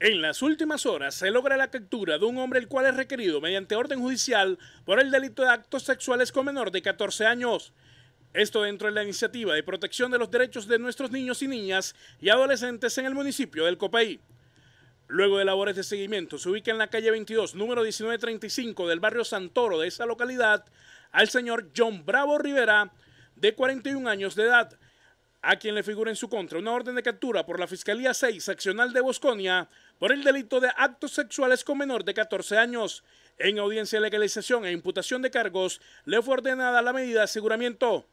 En las últimas horas se logra la captura de un hombre el cual es requerido mediante orden judicial por el delito de actos sexuales con menor de 14 años. Esto dentro de la iniciativa de protección de los derechos de nuestros niños y niñas y adolescentes en el municipio del Copey. Luego de labores de seguimiento, se ubica en la calle 22, número 1935 del barrio Santoro de esa localidad, al señor John Bravo Rivera, de 41 años de edad, a quien le figura en su contra una orden de captura por la Fiscalía 6 Seccional de Bosconia por el delito de actos sexuales con menor de 14 años. En audiencia de legalización e imputación de cargos, le fue ordenada la medida de aseguramiento.